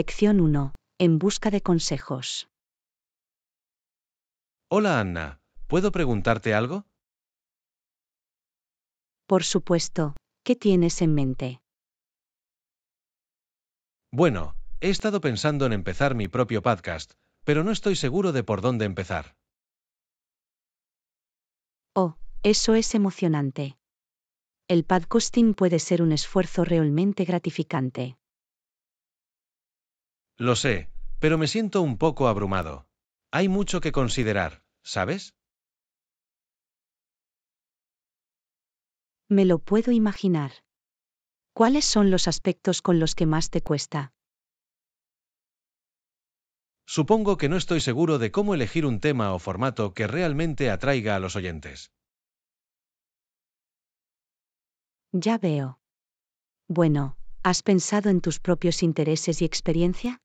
Lección 1. En busca de consejos. Hola Anna, ¿puedo preguntarte algo? Por supuesto, ¿qué tienes en mente? Bueno, he estado pensando en empezar mi propio podcast, pero no estoy seguro de por dónde empezar. Oh, eso es emocionante. El podcasting puede ser un esfuerzo realmente gratificante. Lo sé, pero me siento un poco abrumado. Hay mucho que considerar, ¿sabes? Me lo puedo imaginar. ¿Cuáles son los aspectos con los que más te cuesta? Supongo que no estoy seguro de cómo elegir un tema o formato que realmente atraiga a los oyentes. Ya veo. Bueno, ¿has pensado en tus propios intereses y experiencia?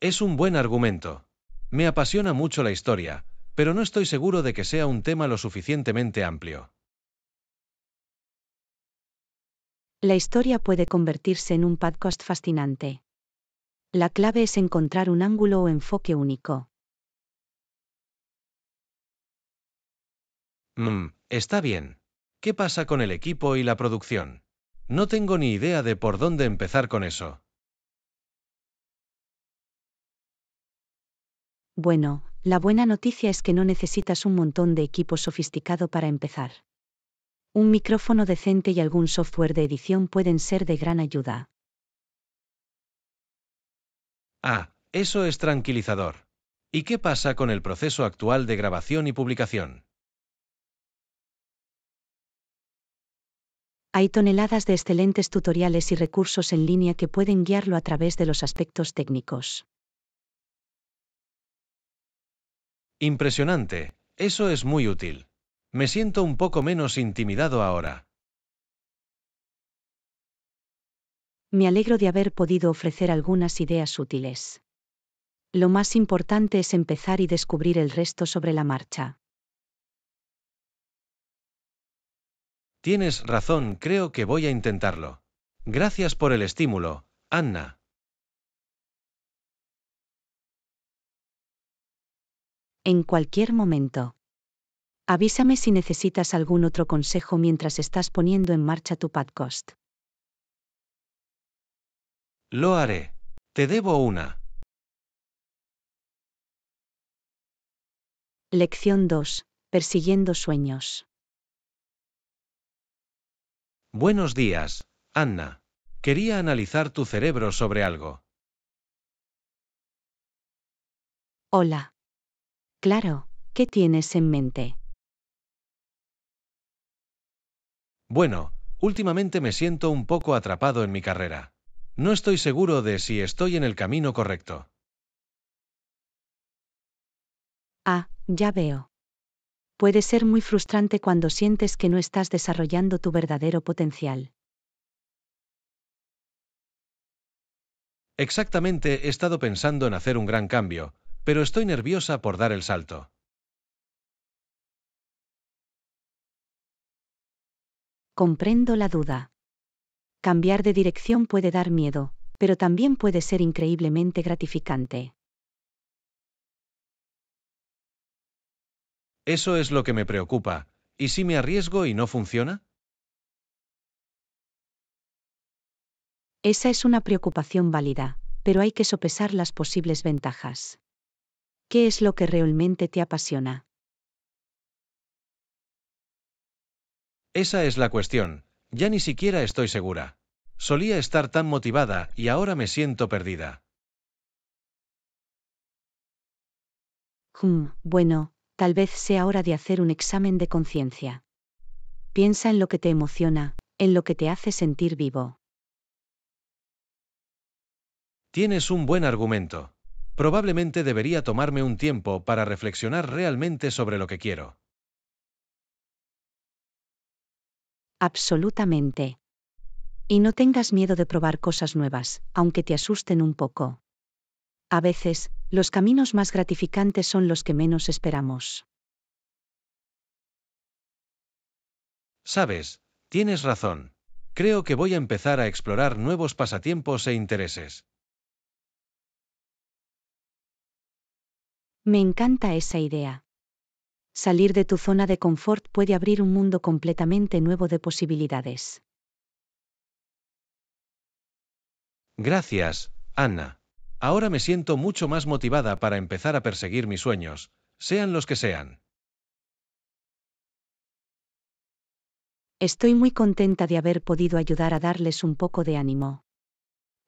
Es un buen argumento. Me apasiona mucho la historia, pero no estoy seguro de que sea un tema lo suficientemente amplio. La historia puede convertirse en un podcast fascinante. La clave es encontrar un ángulo o enfoque único. Mmm, está bien. ¿Qué pasa con el equipo y la producción? No tengo ni idea de por dónde empezar con eso. Bueno, la buena noticia es que no necesitas un montón de equipo sofisticado para empezar. Un micrófono decente y algún software de edición pueden ser de gran ayuda. Ah, eso es tranquilizador. ¿Y qué pasa con el proceso actual de grabación y publicación? Hay toneladas de excelentes tutoriales y recursos en línea que pueden guiarlo a través de los aspectos técnicos. Impresionante, eso es muy útil. Me siento un poco menos intimidado ahora. Me alegro de haber podido ofrecer algunas ideas útiles. Lo más importante es empezar y descubrir el resto sobre la marcha. Tienes razón, creo que voy a intentarlo. Gracias por el estímulo, Anna. en cualquier momento. Avísame si necesitas algún otro consejo mientras estás poniendo en marcha tu podcast. Lo haré. Te debo una. Lección 2. Persiguiendo sueños. Buenos días, Anna. Quería analizar tu cerebro sobre algo. Hola. Claro, ¿qué tienes en mente? Bueno, últimamente me siento un poco atrapado en mi carrera. No estoy seguro de si estoy en el camino correcto. Ah, ya veo. Puede ser muy frustrante cuando sientes que no estás desarrollando tu verdadero potencial. Exactamente, he estado pensando en hacer un gran cambio, pero estoy nerviosa por dar el salto. Comprendo la duda. Cambiar de dirección puede dar miedo, pero también puede ser increíblemente gratificante. Eso es lo que me preocupa. ¿Y si me arriesgo y no funciona? Esa es una preocupación válida, pero hay que sopesar las posibles ventajas. ¿Qué es lo que realmente te apasiona? Esa es la cuestión. Ya ni siquiera estoy segura. Solía estar tan motivada y ahora me siento perdida. Hmm, bueno, tal vez sea hora de hacer un examen de conciencia. Piensa en lo que te emociona, en lo que te hace sentir vivo. Tienes un buen argumento probablemente debería tomarme un tiempo para reflexionar realmente sobre lo que quiero. Absolutamente. Y no tengas miedo de probar cosas nuevas, aunque te asusten un poco. A veces, los caminos más gratificantes son los que menos esperamos. Sabes, tienes razón. Creo que voy a empezar a explorar nuevos pasatiempos e intereses. Me encanta esa idea. Salir de tu zona de confort puede abrir un mundo completamente nuevo de posibilidades. Gracias, Ana. Ahora me siento mucho más motivada para empezar a perseguir mis sueños, sean los que sean. Estoy muy contenta de haber podido ayudar a darles un poco de ánimo.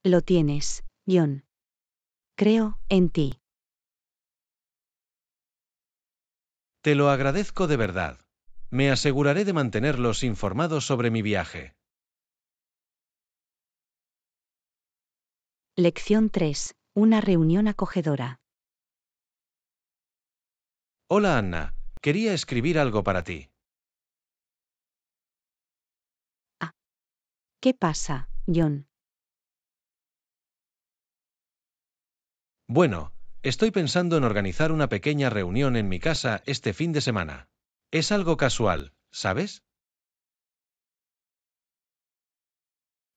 Lo tienes, John. Creo en ti. Te lo agradezco de verdad. Me aseguraré de mantenerlos informados sobre mi viaje. Lección 3. Una reunión acogedora. Hola Anna, quería escribir algo para ti. Ah. ¿Qué pasa, John? Bueno, Estoy pensando en organizar una pequeña reunión en mi casa este fin de semana. Es algo casual, ¿sabes?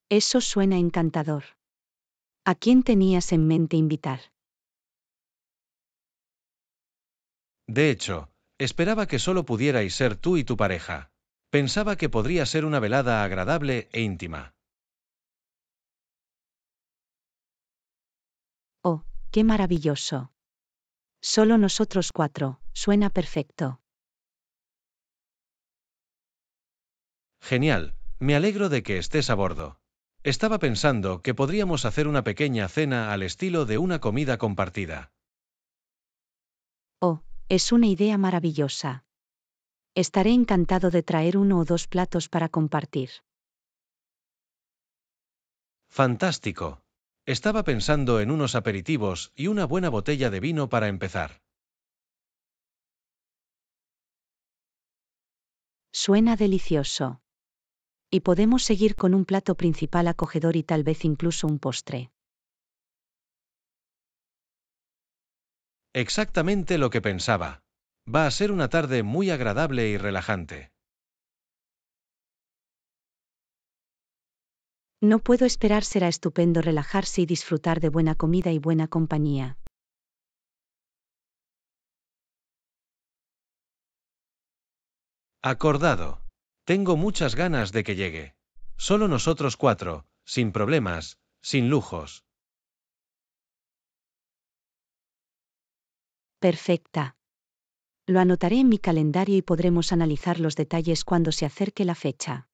Eso suena encantador. ¿A quién tenías en mente invitar? De hecho, esperaba que solo pudierais ser tú y tu pareja. Pensaba que podría ser una velada agradable e íntima. Oh, ¡Qué maravilloso! Solo nosotros cuatro, suena perfecto. Genial, me alegro de que estés a bordo. Estaba pensando que podríamos hacer una pequeña cena al estilo de una comida compartida. Oh, es una idea maravillosa. Estaré encantado de traer uno o dos platos para compartir. Fantástico. Estaba pensando en unos aperitivos y una buena botella de vino para empezar. Suena delicioso. Y podemos seguir con un plato principal acogedor y tal vez incluso un postre. Exactamente lo que pensaba. Va a ser una tarde muy agradable y relajante. No puedo esperar, será estupendo relajarse y disfrutar de buena comida y buena compañía. Acordado. Tengo muchas ganas de que llegue. Solo nosotros cuatro, sin problemas, sin lujos. Perfecta. Lo anotaré en mi calendario y podremos analizar los detalles cuando se acerque la fecha.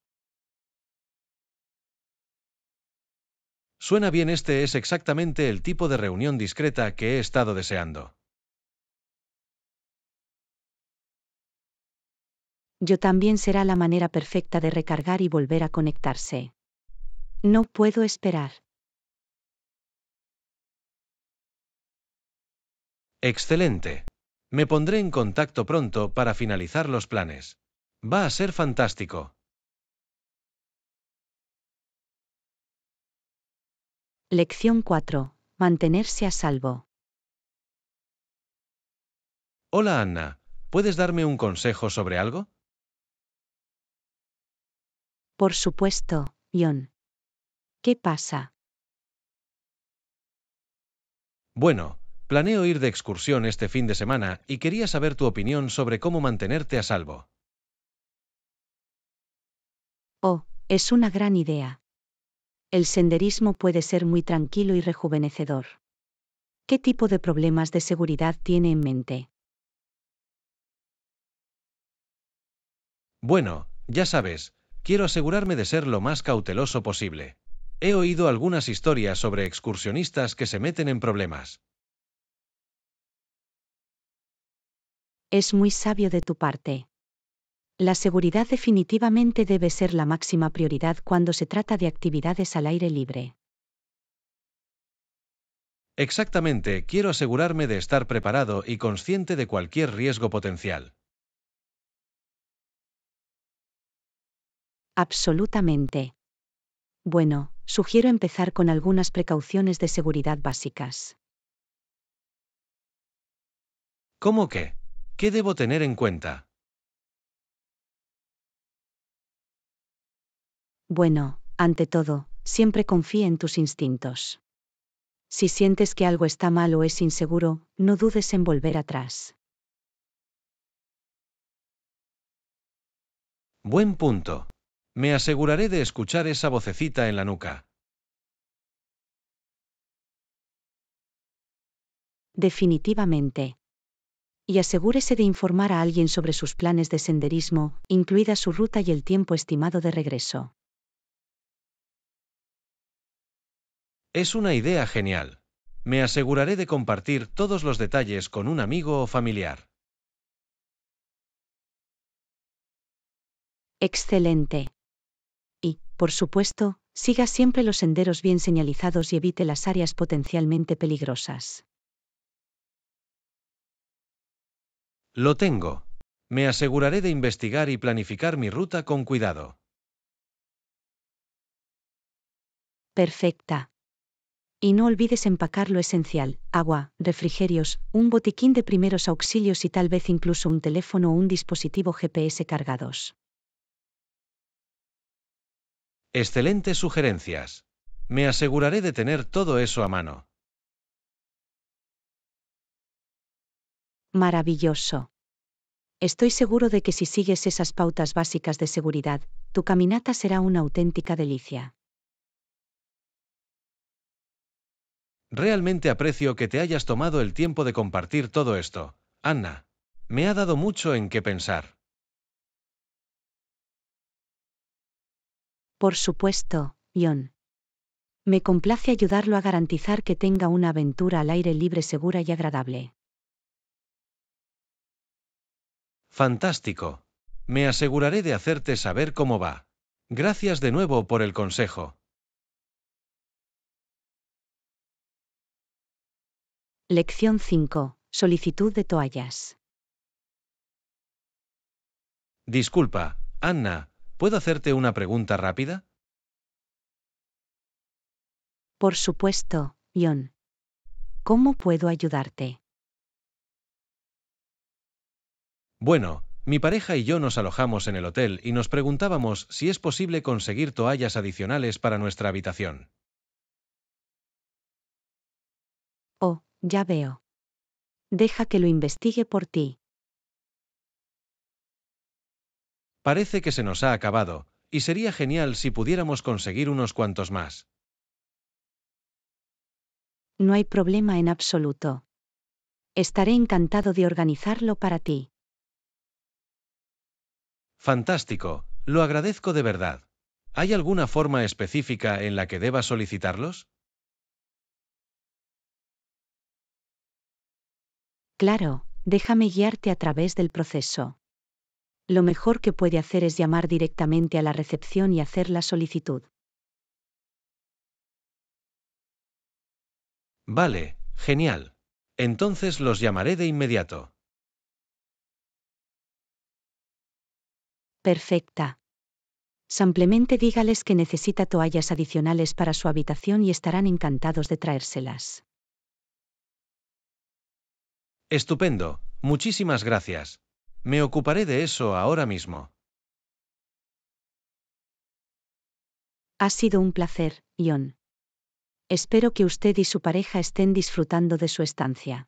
Suena bien, este es exactamente el tipo de reunión discreta que he estado deseando. Yo también será la manera perfecta de recargar y volver a conectarse. No puedo esperar. Excelente. Me pondré en contacto pronto para finalizar los planes. Va a ser fantástico. Lección 4. Mantenerse a salvo. Hola Anna, ¿puedes darme un consejo sobre algo? Por supuesto, John. ¿Qué pasa? Bueno, planeo ir de excursión este fin de semana y quería saber tu opinión sobre cómo mantenerte a salvo. Oh, es una gran idea el senderismo puede ser muy tranquilo y rejuvenecedor. ¿Qué tipo de problemas de seguridad tiene en mente? Bueno, ya sabes, quiero asegurarme de ser lo más cauteloso posible. He oído algunas historias sobre excursionistas que se meten en problemas. Es muy sabio de tu parte. La seguridad definitivamente debe ser la máxima prioridad cuando se trata de actividades al aire libre. Exactamente, quiero asegurarme de estar preparado y consciente de cualquier riesgo potencial. Absolutamente. Bueno, sugiero empezar con algunas precauciones de seguridad básicas. ¿Cómo qué? ¿Qué debo tener en cuenta? Bueno, ante todo, siempre confíe en tus instintos. Si sientes que algo está mal o es inseguro, no dudes en volver atrás. Buen punto. Me aseguraré de escuchar esa vocecita en la nuca. Definitivamente. Y asegúrese de informar a alguien sobre sus planes de senderismo, incluida su ruta y el tiempo estimado de regreso. Es una idea genial. Me aseguraré de compartir todos los detalles con un amigo o familiar. Excelente. Y, por supuesto, siga siempre los senderos bien señalizados y evite las áreas potencialmente peligrosas. Lo tengo. Me aseguraré de investigar y planificar mi ruta con cuidado. Perfecta. Y no olvides empacar lo esencial, agua, refrigerios, un botiquín de primeros auxilios y tal vez incluso un teléfono o un dispositivo GPS cargados. Excelentes sugerencias. Me aseguraré de tener todo eso a mano. Maravilloso. Estoy seguro de que si sigues esas pautas básicas de seguridad, tu caminata será una auténtica delicia. Realmente aprecio que te hayas tomado el tiempo de compartir todo esto, Anna. Me ha dado mucho en qué pensar. Por supuesto, John. Me complace ayudarlo a garantizar que tenga una aventura al aire libre segura y agradable. Fantástico. Me aseguraré de hacerte saber cómo va. Gracias de nuevo por el consejo. Lección 5. Solicitud de toallas. Disculpa, Anna, ¿puedo hacerte una pregunta rápida? Por supuesto, John. ¿Cómo puedo ayudarte? Bueno, mi pareja y yo nos alojamos en el hotel y nos preguntábamos si es posible conseguir toallas adicionales para nuestra habitación. Ya veo. Deja que lo investigue por ti. Parece que se nos ha acabado, y sería genial si pudiéramos conseguir unos cuantos más. No hay problema en absoluto. Estaré encantado de organizarlo para ti. Fantástico, lo agradezco de verdad. ¿Hay alguna forma específica en la que deba solicitarlos? Claro, déjame guiarte a través del proceso. Lo mejor que puede hacer es llamar directamente a la recepción y hacer la solicitud. Vale, genial. Entonces los llamaré de inmediato. Perfecta. Simplemente dígales que necesita toallas adicionales para su habitación y estarán encantados de traérselas. Estupendo, muchísimas gracias. Me ocuparé de eso ahora mismo. Ha sido un placer, Ion. Espero que usted y su pareja estén disfrutando de su estancia.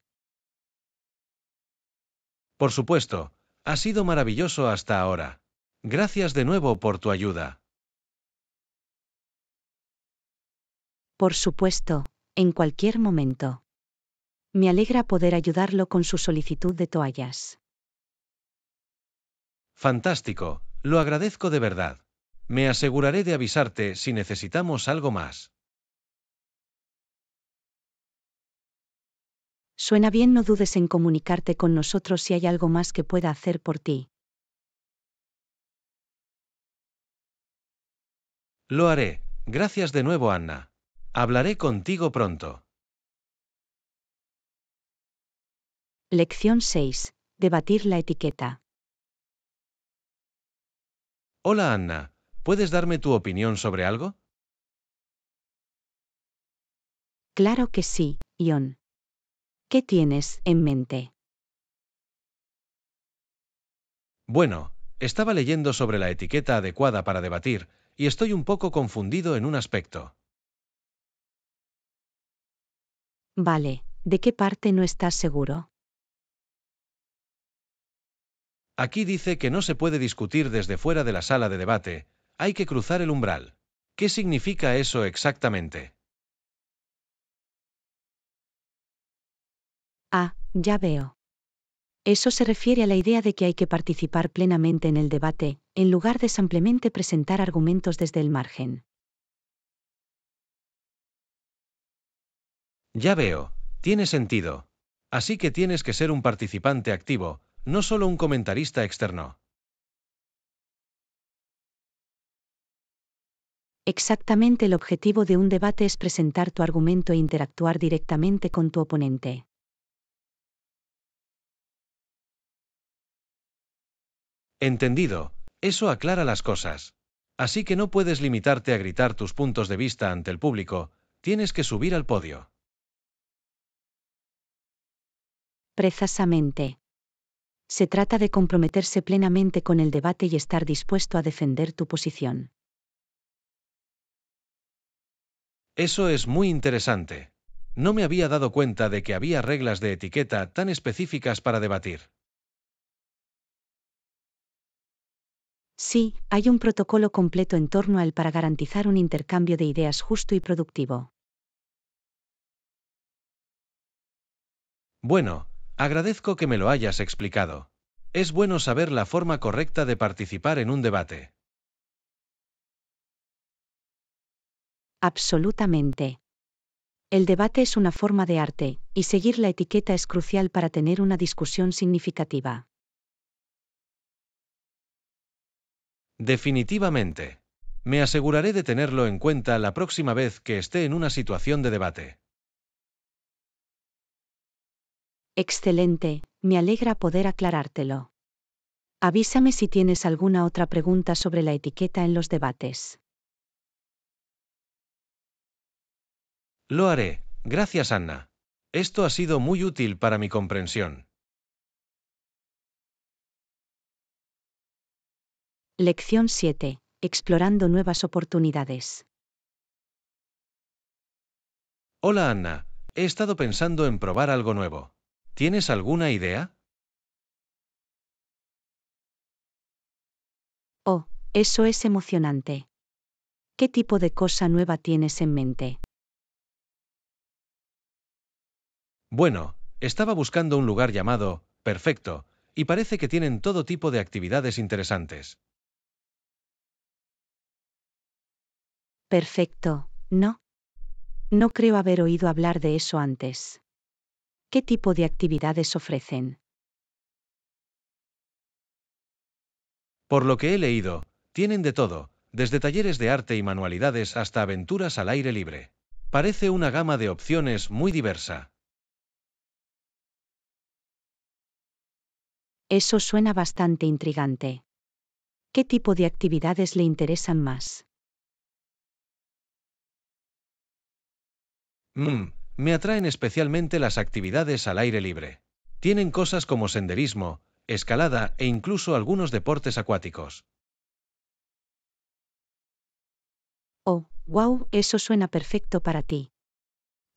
Por supuesto, ha sido maravilloso hasta ahora. Gracias de nuevo por tu ayuda. Por supuesto, en cualquier momento. Me alegra poder ayudarlo con su solicitud de toallas. Fantástico, lo agradezco de verdad. Me aseguraré de avisarte si necesitamos algo más. Suena bien, no dudes en comunicarte con nosotros si hay algo más que pueda hacer por ti. Lo haré. Gracias de nuevo, Anna. Hablaré contigo pronto. Lección 6. Debatir la etiqueta. Hola Anna, ¿puedes darme tu opinión sobre algo? Claro que sí, Ion. ¿Qué tienes en mente? Bueno, estaba leyendo sobre la etiqueta adecuada para debatir, y estoy un poco confundido en un aspecto. Vale, ¿de qué parte no estás seguro? Aquí dice que no se puede discutir desde fuera de la sala de debate, hay que cruzar el umbral. ¿Qué significa eso exactamente? Ah, ya veo. Eso se refiere a la idea de que hay que participar plenamente en el debate, en lugar de simplemente presentar argumentos desde el margen. Ya veo, tiene sentido. Así que tienes que ser un participante activo, no solo un comentarista externo. Exactamente el objetivo de un debate es presentar tu argumento e interactuar directamente con tu oponente. Entendido, eso aclara las cosas. Así que no puedes limitarte a gritar tus puntos de vista ante el público, tienes que subir al podio. Precisamente se trata de comprometerse plenamente con el debate y estar dispuesto a defender tu posición. Eso es muy interesante. No me había dado cuenta de que había reglas de etiqueta tan específicas para debatir. Sí, hay un protocolo completo en torno al para garantizar un intercambio de ideas justo y productivo. Bueno, Agradezco que me lo hayas explicado. Es bueno saber la forma correcta de participar en un debate. Absolutamente. El debate es una forma de arte, y seguir la etiqueta es crucial para tener una discusión significativa. Definitivamente. Me aseguraré de tenerlo en cuenta la próxima vez que esté en una situación de debate. Excelente, me alegra poder aclarártelo. Avísame si tienes alguna otra pregunta sobre la etiqueta en los debates. Lo haré, gracias Anna. Esto ha sido muy útil para mi comprensión. Lección 7. Explorando nuevas oportunidades. Hola Anna, he estado pensando en probar algo nuevo. ¿Tienes alguna idea? Oh, eso es emocionante. ¿Qué tipo de cosa nueva tienes en mente? Bueno, estaba buscando un lugar llamado, perfecto, y parece que tienen todo tipo de actividades interesantes. Perfecto, ¿no? No creo haber oído hablar de eso antes. ¿Qué tipo de actividades ofrecen? Por lo que he leído, tienen de todo, desde talleres de arte y manualidades hasta aventuras al aire libre. Parece una gama de opciones muy diversa. Eso suena bastante intrigante. ¿Qué tipo de actividades le interesan más? Mmm... Me atraen especialmente las actividades al aire libre. Tienen cosas como senderismo, escalada e incluso algunos deportes acuáticos. Oh, wow, eso suena perfecto para ti.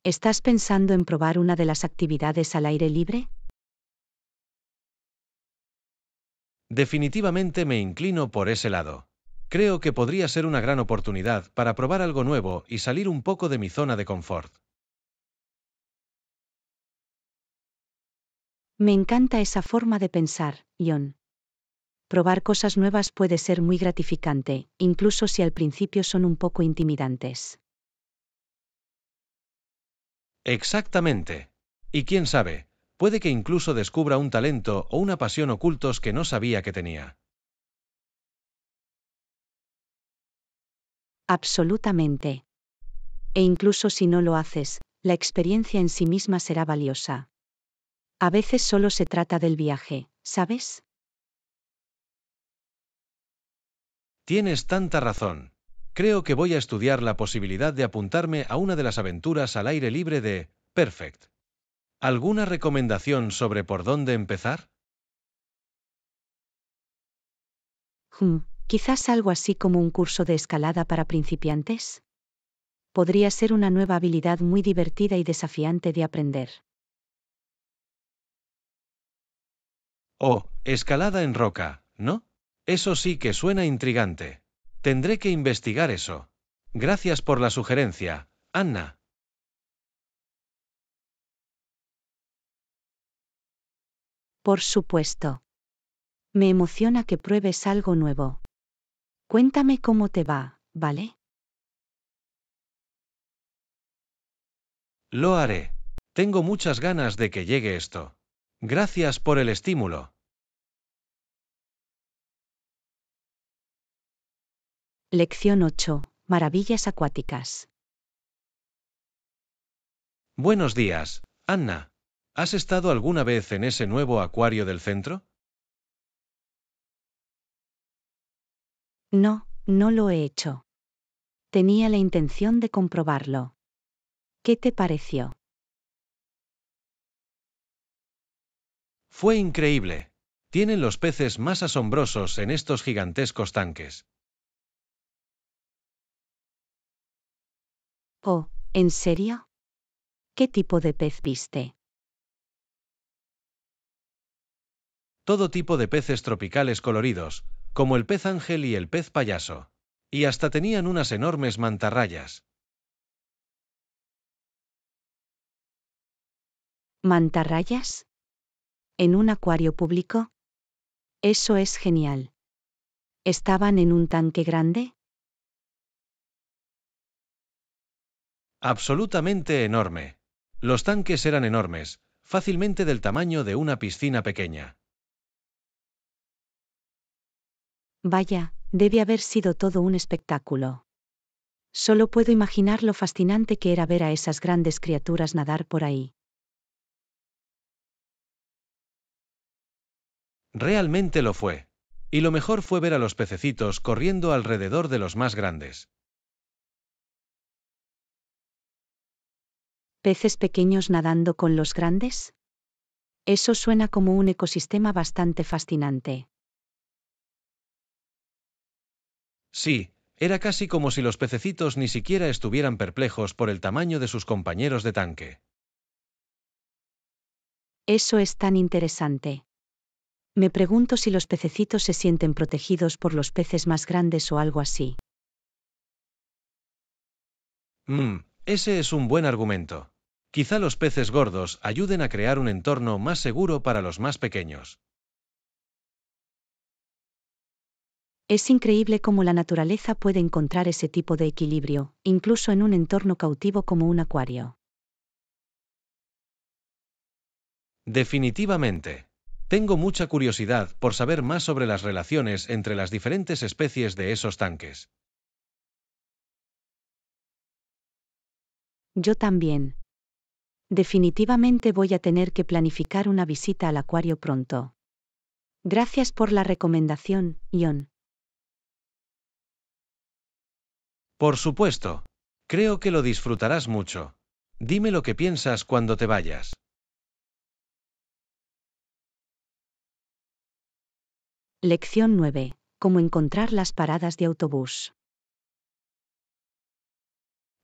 ¿Estás pensando en probar una de las actividades al aire libre? Definitivamente me inclino por ese lado. Creo que podría ser una gran oportunidad para probar algo nuevo y salir un poco de mi zona de confort. Me encanta esa forma de pensar, John. Probar cosas nuevas puede ser muy gratificante, incluso si al principio son un poco intimidantes. Exactamente. Y quién sabe, puede que incluso descubra un talento o una pasión ocultos que no sabía que tenía. Absolutamente. E incluso si no lo haces, la experiencia en sí misma será valiosa. A veces solo se trata del viaje, ¿sabes? Tienes tanta razón. Creo que voy a estudiar la posibilidad de apuntarme a una de las aventuras al aire libre de Perfect. ¿Alguna recomendación sobre por dónde empezar? Hmm, quizás algo así como un curso de escalada para principiantes. Podría ser una nueva habilidad muy divertida y desafiante de aprender. Oh, escalada en roca, ¿no? Eso sí que suena intrigante. Tendré que investigar eso. Gracias por la sugerencia, Anna. Por supuesto. Me emociona que pruebes algo nuevo. Cuéntame cómo te va, ¿vale? Lo haré. Tengo muchas ganas de que llegue esto. Gracias por el estímulo. Lección 8. Maravillas acuáticas. Buenos días, Anna. ¿Has estado alguna vez en ese nuevo acuario del centro? No, no lo he hecho. Tenía la intención de comprobarlo. ¿Qué te pareció? Fue increíble. Tienen los peces más asombrosos en estos gigantescos tanques. Oh, ¿en serio? ¿Qué tipo de pez viste? Todo tipo de peces tropicales coloridos, como el pez ángel y el pez payaso. Y hasta tenían unas enormes mantarrayas. ¿Mantarrayas? ¿En un acuario público? Eso es genial. ¿Estaban en un tanque grande? Absolutamente enorme. Los tanques eran enormes, fácilmente del tamaño de una piscina pequeña. Vaya, debe haber sido todo un espectáculo. Solo puedo imaginar lo fascinante que era ver a esas grandes criaturas nadar por ahí. Realmente lo fue. Y lo mejor fue ver a los pececitos corriendo alrededor de los más grandes. ¿Peces pequeños nadando con los grandes? Eso suena como un ecosistema bastante fascinante. Sí, era casi como si los pececitos ni siquiera estuvieran perplejos por el tamaño de sus compañeros de tanque. Eso es tan interesante. Me pregunto si los pececitos se sienten protegidos por los peces más grandes o algo así. Mmm, ese es un buen argumento. Quizá los peces gordos ayuden a crear un entorno más seguro para los más pequeños. Es increíble cómo la naturaleza puede encontrar ese tipo de equilibrio, incluso en un entorno cautivo como un acuario. Definitivamente. Tengo mucha curiosidad por saber más sobre las relaciones entre las diferentes especies de esos tanques. Yo también. Definitivamente voy a tener que planificar una visita al acuario pronto. Gracias por la recomendación, Ion. Por supuesto. Creo que lo disfrutarás mucho. Dime lo que piensas cuando te vayas. Lección 9. Cómo encontrar las paradas de autobús.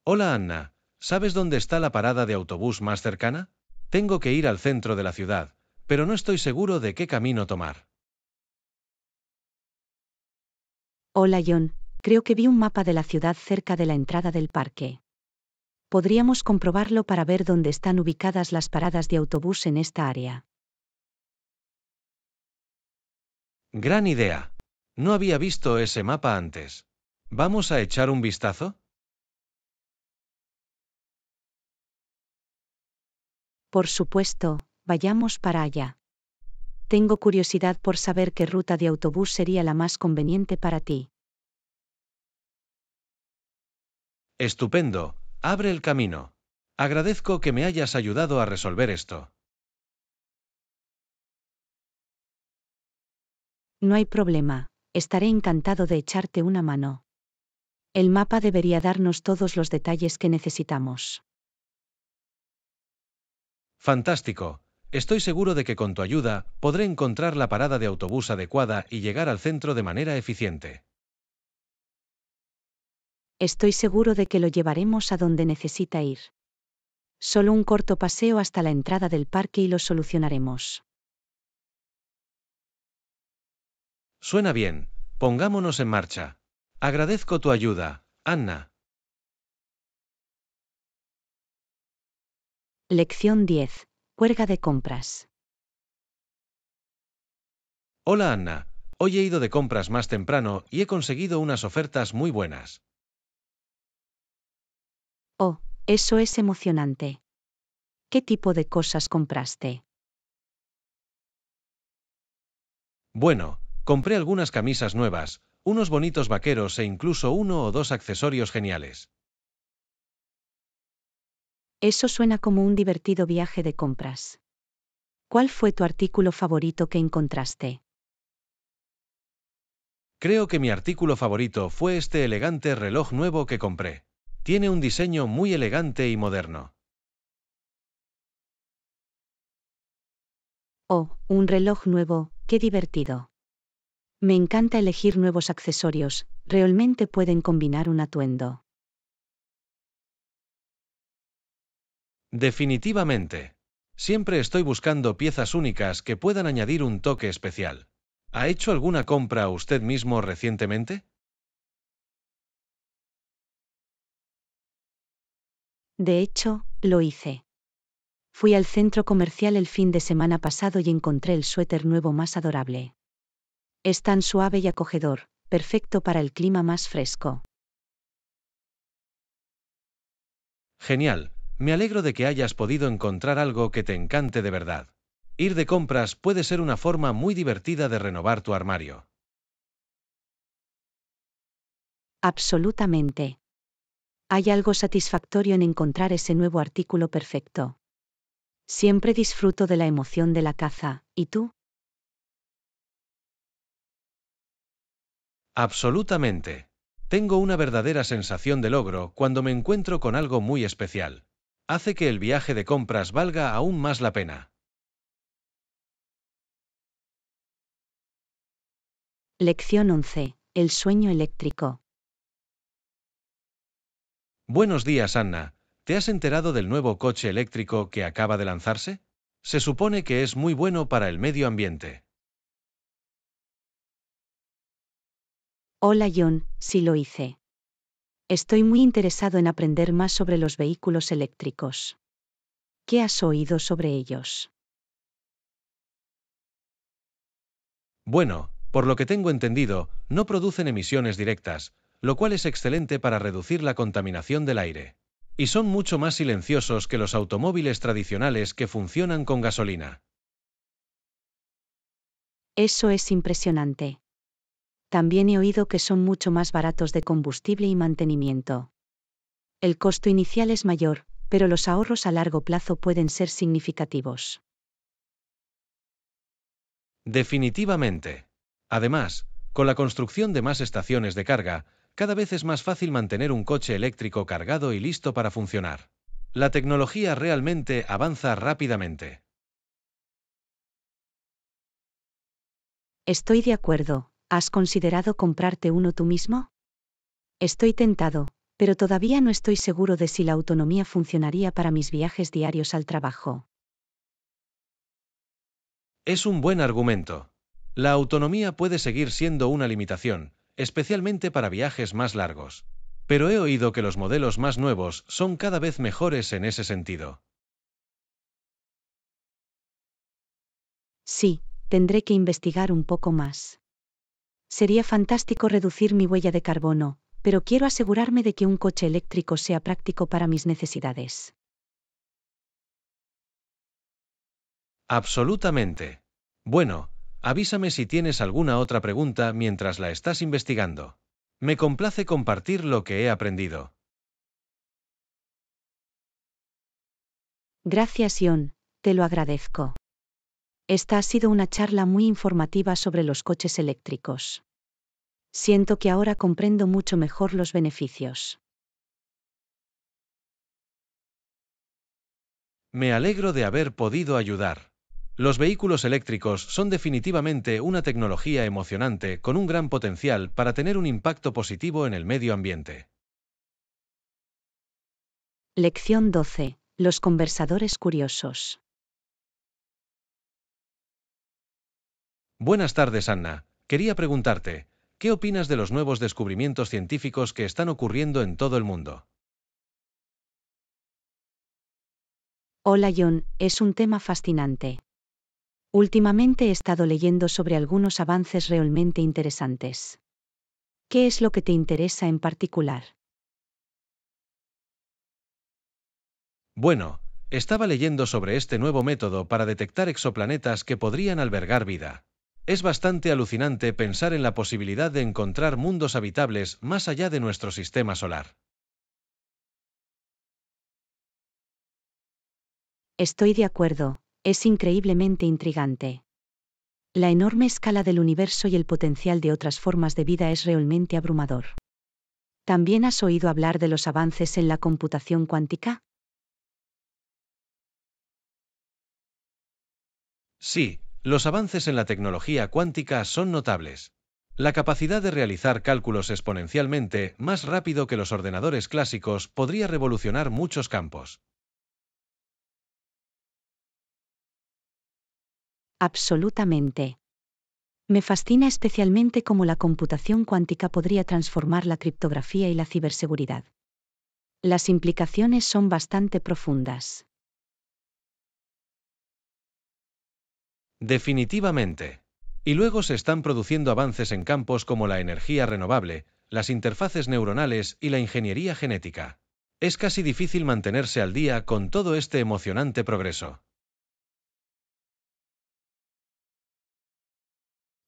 Hola Anna, ¿sabes dónde está la parada de autobús más cercana? Tengo que ir al centro de la ciudad, pero no estoy seguro de qué camino tomar. Hola John, creo que vi un mapa de la ciudad cerca de la entrada del parque. Podríamos comprobarlo para ver dónde están ubicadas las paradas de autobús en esta área. Gran idea. No había visto ese mapa antes. ¿Vamos a echar un vistazo? Por supuesto, vayamos para allá. Tengo curiosidad por saber qué ruta de autobús sería la más conveniente para ti. Estupendo, abre el camino. Agradezco que me hayas ayudado a resolver esto. No hay problema, estaré encantado de echarte una mano. El mapa debería darnos todos los detalles que necesitamos. Fantástico. Estoy seguro de que con tu ayuda podré encontrar la parada de autobús adecuada y llegar al centro de manera eficiente. Estoy seguro de que lo llevaremos a donde necesita ir. Solo un corto paseo hasta la entrada del parque y lo solucionaremos. Suena bien. Pongámonos en marcha. Agradezco tu ayuda, Anna. Lección 10. Cuerga de compras. Hola Anna, hoy he ido de compras más temprano y he conseguido unas ofertas muy buenas. Oh, eso es emocionante. ¿Qué tipo de cosas compraste? Bueno, Compré algunas camisas nuevas, unos bonitos vaqueros e incluso uno o dos accesorios geniales. Eso suena como un divertido viaje de compras. ¿Cuál fue tu artículo favorito que encontraste? Creo que mi artículo favorito fue este elegante reloj nuevo que compré. Tiene un diseño muy elegante y moderno. Oh, un reloj nuevo, qué divertido. Me encanta elegir nuevos accesorios, realmente pueden combinar un atuendo. Definitivamente. Siempre estoy buscando piezas únicas que puedan añadir un toque especial. ¿Ha hecho alguna compra usted mismo recientemente? De hecho, lo hice. Fui al centro comercial el fin de semana pasado y encontré el suéter nuevo más adorable. Es tan suave y acogedor, perfecto para el clima más fresco. Genial, me alegro de que hayas podido encontrar algo que te encante de verdad. Ir de compras puede ser una forma muy divertida de renovar tu armario. Absolutamente. Hay algo satisfactorio en encontrar ese nuevo artículo perfecto. Siempre disfruto de la emoción de la caza, ¿y tú? Absolutamente. Tengo una verdadera sensación de logro cuando me encuentro con algo muy especial. Hace que el viaje de compras valga aún más la pena. Lección 11. El sueño eléctrico. Buenos días, Anna. ¿Te has enterado del nuevo coche eléctrico que acaba de lanzarse? Se supone que es muy bueno para el medio ambiente. Hola John, sí lo hice. Estoy muy interesado en aprender más sobre los vehículos eléctricos. ¿Qué has oído sobre ellos? Bueno, por lo que tengo entendido, no producen emisiones directas, lo cual es excelente para reducir la contaminación del aire. Y son mucho más silenciosos que los automóviles tradicionales que funcionan con gasolina. Eso es impresionante también he oído que son mucho más baratos de combustible y mantenimiento. El costo inicial es mayor, pero los ahorros a largo plazo pueden ser significativos. Definitivamente. Además, con la construcción de más estaciones de carga, cada vez es más fácil mantener un coche eléctrico cargado y listo para funcionar. La tecnología realmente avanza rápidamente. Estoy de acuerdo, ¿Has considerado comprarte uno tú mismo? Estoy tentado, pero todavía no estoy seguro de si la autonomía funcionaría para mis viajes diarios al trabajo. Es un buen argumento. La autonomía puede seguir siendo una limitación, especialmente para viajes más largos. Pero he oído que los modelos más nuevos son cada vez mejores en ese sentido. Sí, tendré que investigar un poco más. Sería fantástico reducir mi huella de carbono, pero quiero asegurarme de que un coche eléctrico sea práctico para mis necesidades. Absolutamente. Bueno, avísame si tienes alguna otra pregunta mientras la estás investigando. Me complace compartir lo que he aprendido. Gracias, Ion, te lo agradezco. Esta ha sido una charla muy informativa sobre los coches eléctricos. Siento que ahora comprendo mucho mejor los beneficios. Me alegro de haber podido ayudar. Los vehículos eléctricos son definitivamente una tecnología emocionante con un gran potencial para tener un impacto positivo en el medio ambiente. Lección 12. Los conversadores curiosos. Buenas tardes, Anna. Quería preguntarte, ¿qué opinas de los nuevos descubrimientos científicos que están ocurriendo en todo el mundo? Hola John, es un tema fascinante. Últimamente he estado leyendo sobre algunos avances realmente interesantes. ¿Qué es lo que te interesa en particular? Bueno, estaba leyendo sobre este nuevo método para detectar exoplanetas que podrían albergar vida. Es bastante alucinante pensar en la posibilidad de encontrar mundos habitables más allá de nuestro sistema solar. Estoy de acuerdo, es increíblemente intrigante. La enorme escala del universo y el potencial de otras formas de vida es realmente abrumador. ¿También has oído hablar de los avances en la computación cuántica? Sí, los avances en la tecnología cuántica son notables. La capacidad de realizar cálculos exponencialmente más rápido que los ordenadores clásicos podría revolucionar muchos campos. Absolutamente. Me fascina especialmente cómo la computación cuántica podría transformar la criptografía y la ciberseguridad. Las implicaciones son bastante profundas. Definitivamente. Y luego se están produciendo avances en campos como la energía renovable, las interfaces neuronales y la ingeniería genética. Es casi difícil mantenerse al día con todo este emocionante progreso.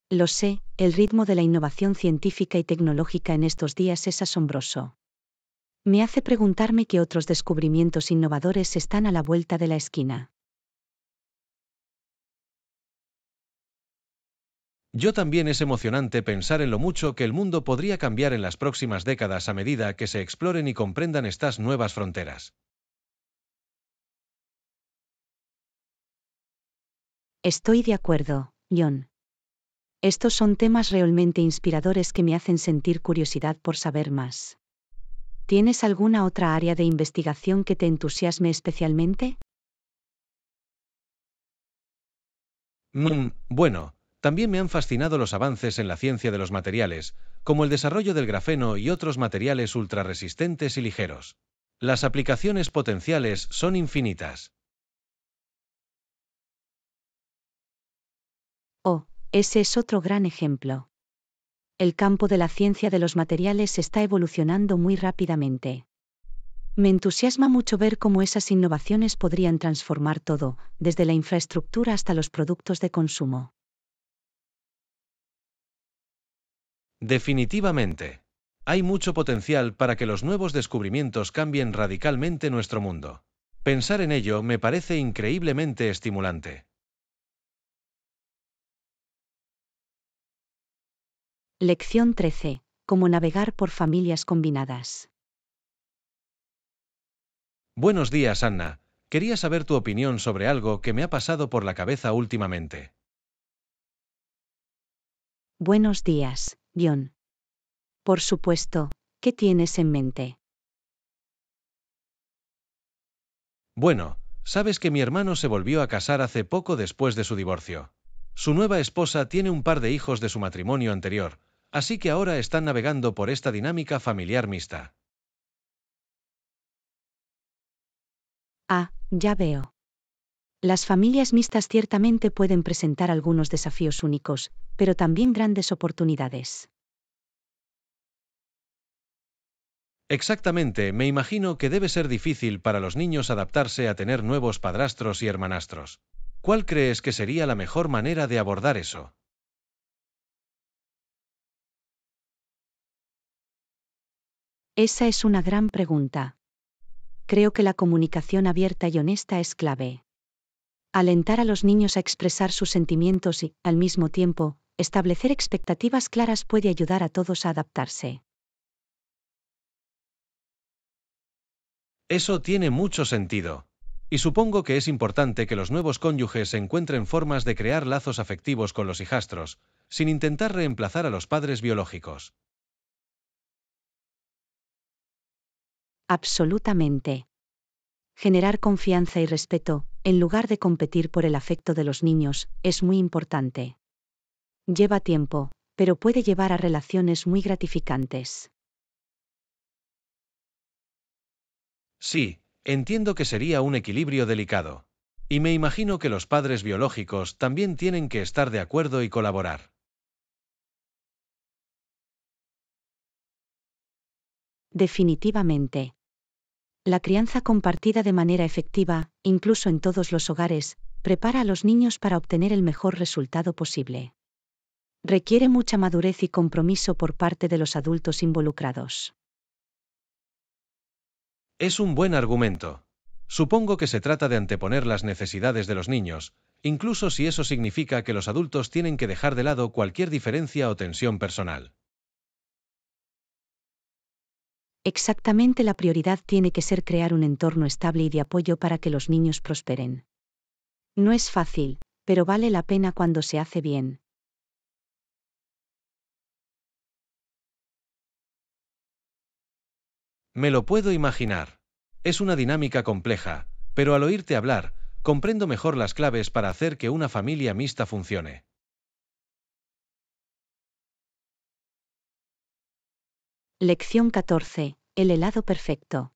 Lo sé, el ritmo de la innovación científica y tecnológica en estos días es asombroso. Me hace preguntarme qué otros descubrimientos innovadores están a la vuelta de la esquina. Yo también es emocionante pensar en lo mucho que el mundo podría cambiar en las próximas décadas a medida que se exploren y comprendan estas nuevas fronteras. Estoy de acuerdo, John. Estos son temas realmente inspiradores que me hacen sentir curiosidad por saber más. ¿Tienes alguna otra área de investigación que te entusiasme especialmente? Mm, bueno, también me han fascinado los avances en la ciencia de los materiales, como el desarrollo del grafeno y otros materiales ultrarresistentes y ligeros. Las aplicaciones potenciales son infinitas. Oh, ese es otro gran ejemplo. El campo de la ciencia de los materiales está evolucionando muy rápidamente. Me entusiasma mucho ver cómo esas innovaciones podrían transformar todo, desde la infraestructura hasta los productos de consumo. Definitivamente. Hay mucho potencial para que los nuevos descubrimientos cambien radicalmente nuestro mundo. Pensar en ello me parece increíblemente estimulante. Lección 13. Cómo navegar por familias combinadas. Buenos días, Anna. Quería saber tu opinión sobre algo que me ha pasado por la cabeza últimamente. Buenos días. Guión. Por supuesto, ¿qué tienes en mente? Bueno, sabes que mi hermano se volvió a casar hace poco después de su divorcio. Su nueva esposa tiene un par de hijos de su matrimonio anterior, así que ahora están navegando por esta dinámica familiar mixta. Ah, ya veo. Las familias mixtas ciertamente pueden presentar algunos desafíos únicos, pero también grandes oportunidades. Exactamente, me imagino que debe ser difícil para los niños adaptarse a tener nuevos padrastros y hermanastros. ¿Cuál crees que sería la mejor manera de abordar eso? Esa es una gran pregunta. Creo que la comunicación abierta y honesta es clave alentar a los niños a expresar sus sentimientos y, al mismo tiempo, establecer expectativas claras puede ayudar a todos a adaptarse. Eso tiene mucho sentido. Y supongo que es importante que los nuevos cónyuges encuentren formas de crear lazos afectivos con los hijastros, sin intentar reemplazar a los padres biológicos. Absolutamente generar confianza y respeto, en lugar de competir por el afecto de los niños, es muy importante. Lleva tiempo, pero puede llevar a relaciones muy gratificantes. Sí, entiendo que sería un equilibrio delicado. Y me imagino que los padres biológicos también tienen que estar de acuerdo y colaborar. Definitivamente. La crianza compartida de manera efectiva, incluso en todos los hogares, prepara a los niños para obtener el mejor resultado posible. Requiere mucha madurez y compromiso por parte de los adultos involucrados. Es un buen argumento. Supongo que se trata de anteponer las necesidades de los niños, incluso si eso significa que los adultos tienen que dejar de lado cualquier diferencia o tensión personal. Exactamente la prioridad tiene que ser crear un entorno estable y de apoyo para que los niños prosperen. No es fácil, pero vale la pena cuando se hace bien. Me lo puedo imaginar. Es una dinámica compleja, pero al oírte hablar, comprendo mejor las claves para hacer que una familia mixta funcione. Lección 14. El helado perfecto.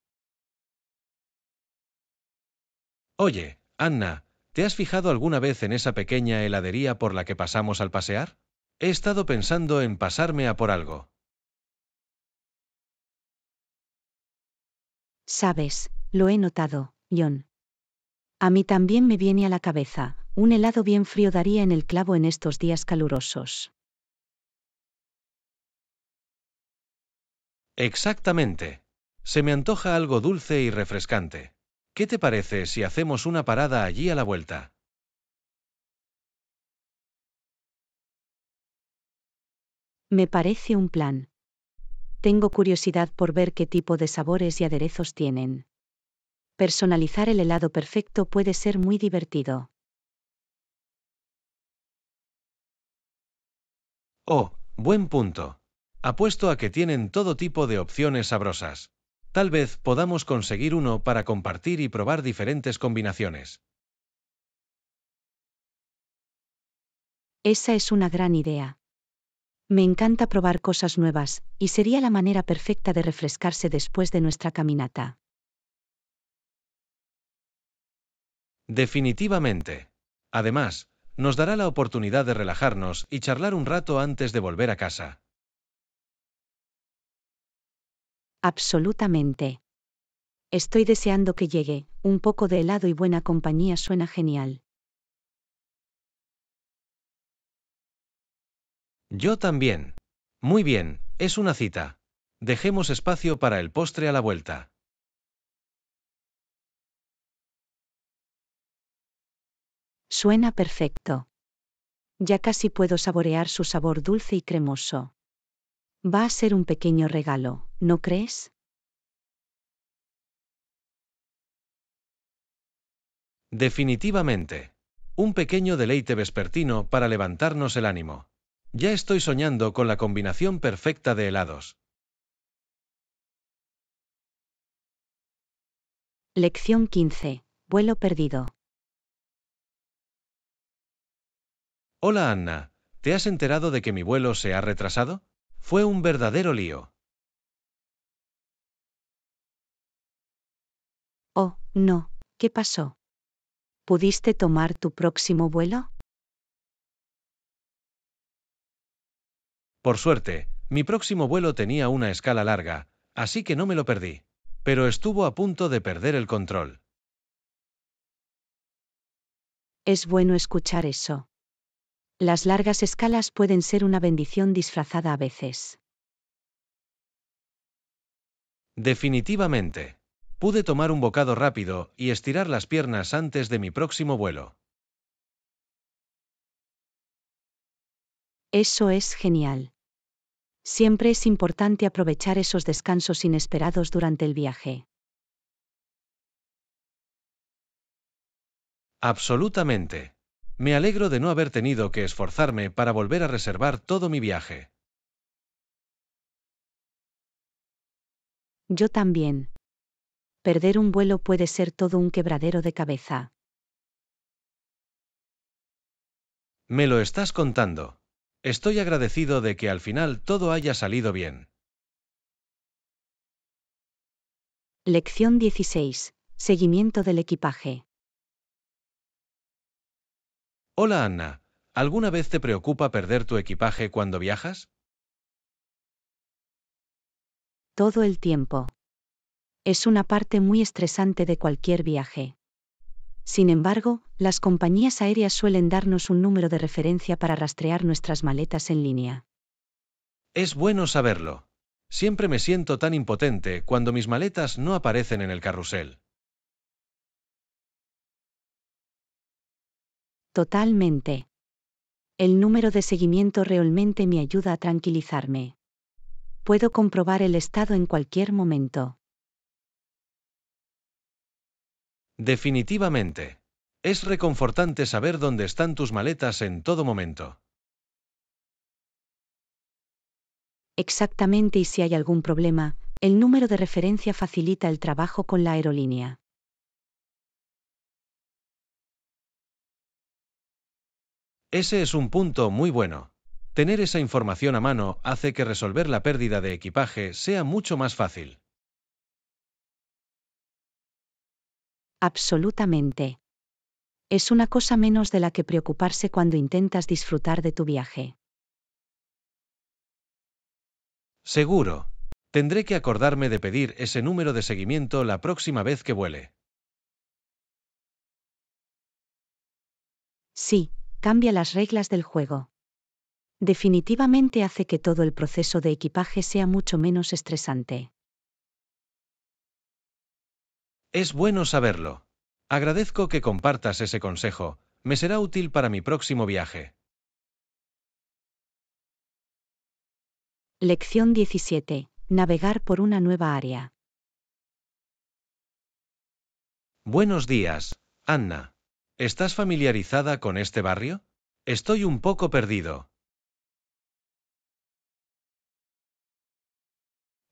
Oye, Anna, ¿te has fijado alguna vez en esa pequeña heladería por la que pasamos al pasear? He estado pensando en pasarme a por algo. Sabes, lo he notado, John. A mí también me viene a la cabeza, un helado bien frío daría en el clavo en estos días calurosos. Exactamente. Se me antoja algo dulce y refrescante. ¿Qué te parece si hacemos una parada allí a la vuelta? Me parece un plan. Tengo curiosidad por ver qué tipo de sabores y aderezos tienen. Personalizar el helado perfecto puede ser muy divertido. Oh, buen punto. Apuesto a que tienen todo tipo de opciones sabrosas. Tal vez podamos conseguir uno para compartir y probar diferentes combinaciones. Esa es una gran idea. Me encanta probar cosas nuevas, y sería la manera perfecta de refrescarse después de nuestra caminata. Definitivamente. Además, nos dará la oportunidad de relajarnos y charlar un rato antes de volver a casa. Absolutamente. Estoy deseando que llegue, un poco de helado y buena compañía suena genial. Yo también. Muy bien, es una cita. Dejemos espacio para el postre a la vuelta. Suena perfecto. Ya casi puedo saborear su sabor dulce y cremoso. Va a ser un pequeño regalo, ¿no crees? Definitivamente. Un pequeño deleite vespertino para levantarnos el ánimo. Ya estoy soñando con la combinación perfecta de helados. Lección 15. Vuelo perdido. Hola Anna, ¿te has enterado de que mi vuelo se ha retrasado? Fue un verdadero lío. Oh, no, ¿qué pasó? ¿Pudiste tomar tu próximo vuelo? Por suerte, mi próximo vuelo tenía una escala larga, así que no me lo perdí. Pero estuvo a punto de perder el control. Es bueno escuchar eso. Las largas escalas pueden ser una bendición disfrazada a veces. Definitivamente. Pude tomar un bocado rápido y estirar las piernas antes de mi próximo vuelo. Eso es genial. Siempre es importante aprovechar esos descansos inesperados durante el viaje. Absolutamente. Me alegro de no haber tenido que esforzarme para volver a reservar todo mi viaje. Yo también perder un vuelo puede ser todo un quebradero de cabeza. Me lo estás contando. Estoy agradecido de que al final todo haya salido bien. Lección 16. Seguimiento del equipaje. Hola Anna, ¿alguna vez te preocupa perder tu equipaje cuando viajas? Todo el tiempo es una parte muy estresante de cualquier viaje. Sin embargo, las compañías aéreas suelen darnos un número de referencia para rastrear nuestras maletas en línea. Es bueno saberlo. Siempre me siento tan impotente cuando mis maletas no aparecen en el carrusel. Totalmente. El número de seguimiento realmente me ayuda a tranquilizarme. Puedo comprobar el estado en cualquier momento. Definitivamente. Es reconfortante saber dónde están tus maletas en todo momento. Exactamente y si hay algún problema, el número de referencia facilita el trabajo con la aerolínea. Ese es un punto muy bueno. Tener esa información a mano hace que resolver la pérdida de equipaje sea mucho más fácil. Absolutamente. Es una cosa menos de la que preocuparse cuando intentas disfrutar de tu viaje. Seguro. Tendré que acordarme de pedir ese número de seguimiento la próxima vez que vuele. Sí, cambia las reglas del juego. Definitivamente hace que todo el proceso de equipaje sea mucho menos estresante. Es bueno saberlo. Agradezco que compartas ese consejo, me será útil para mi próximo viaje. Lección 17. Navegar por una nueva área. Buenos días, Anna. ¿Estás familiarizada con este barrio? Estoy un poco perdido.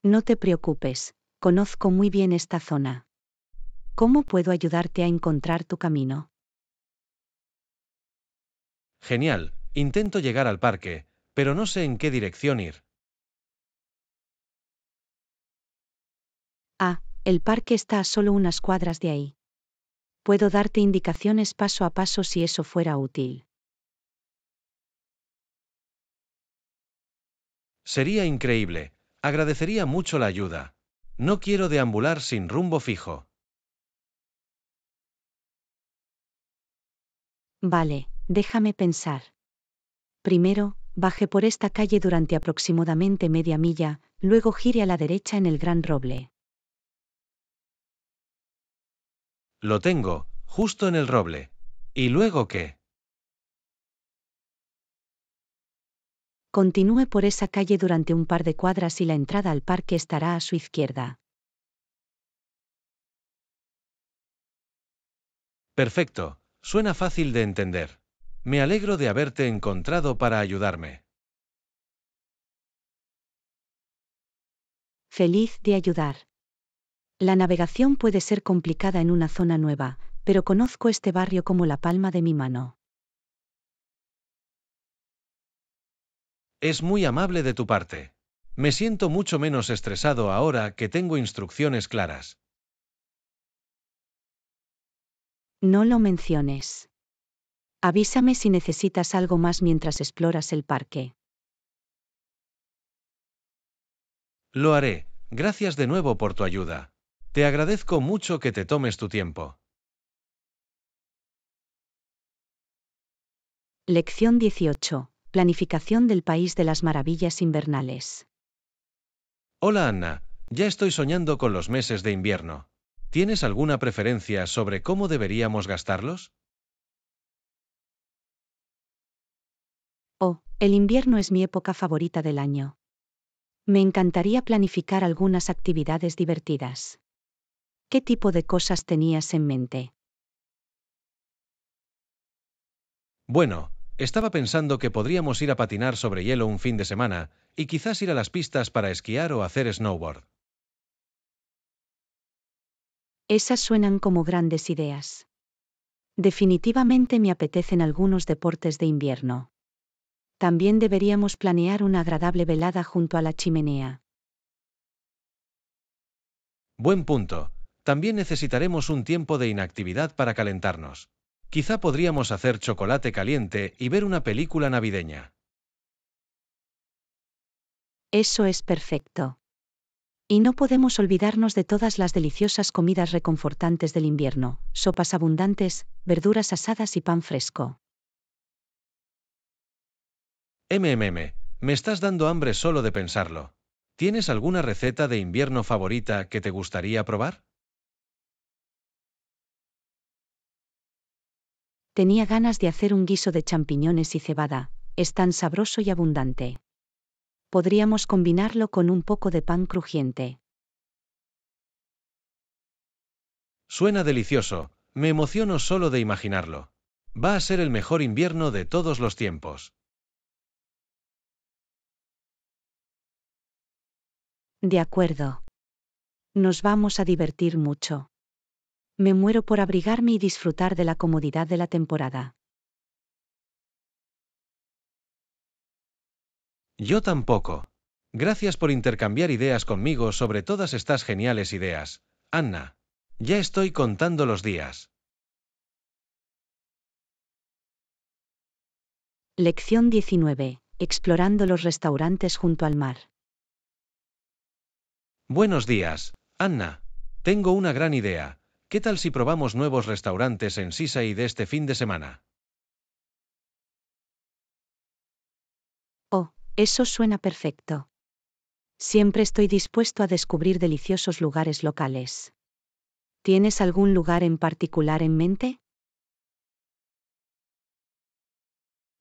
No te preocupes, conozco muy bien esta zona. ¿Cómo puedo ayudarte a encontrar tu camino? Genial, intento llegar al parque, pero no sé en qué dirección ir. Ah, el parque está a solo unas cuadras de ahí. Puedo darte indicaciones paso a paso si eso fuera útil. Sería increíble, agradecería mucho la ayuda. No quiero deambular sin rumbo fijo. Vale, déjame pensar. Primero, baje por esta calle durante aproximadamente media milla, luego gire a la derecha en el gran roble. Lo tengo, justo en el roble. ¿Y luego qué? Continúe por esa calle durante un par de cuadras y la entrada al parque estará a su izquierda. Perfecto, Suena fácil de entender. Me alegro de haberte encontrado para ayudarme. Feliz de ayudar. La navegación puede ser complicada en una zona nueva, pero conozco este barrio como la palma de mi mano. Es muy amable de tu parte. Me siento mucho menos estresado ahora que tengo instrucciones claras. No lo menciones. Avísame si necesitas algo más mientras exploras el parque. Lo haré. Gracias de nuevo por tu ayuda. Te agradezco mucho que te tomes tu tiempo. Lección 18. Planificación del País de las Maravillas Invernales. Hola Anna, ya estoy soñando con los meses de invierno. ¿Tienes alguna preferencia sobre cómo deberíamos gastarlos? Oh, el invierno es mi época favorita del año. Me encantaría planificar algunas actividades divertidas. ¿Qué tipo de cosas tenías en mente? Bueno, estaba pensando que podríamos ir a patinar sobre hielo un fin de semana, y quizás ir a las pistas para esquiar o hacer snowboard. Esas suenan como grandes ideas. Definitivamente me apetecen algunos deportes de invierno. También deberíamos planear una agradable velada junto a la chimenea. Buen punto. También necesitaremos un tiempo de inactividad para calentarnos. Quizá podríamos hacer chocolate caliente y ver una película navideña. Eso es perfecto. Y no podemos olvidarnos de todas las deliciosas comidas reconfortantes del invierno, sopas abundantes, verduras asadas y pan fresco. MMM, me estás dando hambre solo de pensarlo. ¿Tienes alguna receta de invierno favorita que te gustaría probar? Tenía ganas de hacer un guiso de champiñones y cebada, es tan sabroso y abundante podríamos combinarlo con un poco de pan crujiente. Suena delicioso, me emociono solo de imaginarlo. Va a ser el mejor invierno de todos los tiempos. De acuerdo. Nos vamos a divertir mucho. Me muero por abrigarme y disfrutar de la comodidad de la temporada. Yo tampoco. Gracias por intercambiar ideas conmigo sobre todas estas geniales ideas, Anna. Ya estoy contando los días. Lección 19. Explorando los restaurantes junto al mar. Buenos días, Anna. Tengo una gran idea. ¿Qué tal si probamos nuevos restaurantes en de este fin de semana? Eso suena perfecto. Siempre estoy dispuesto a descubrir deliciosos lugares locales. ¿Tienes algún lugar en particular en mente?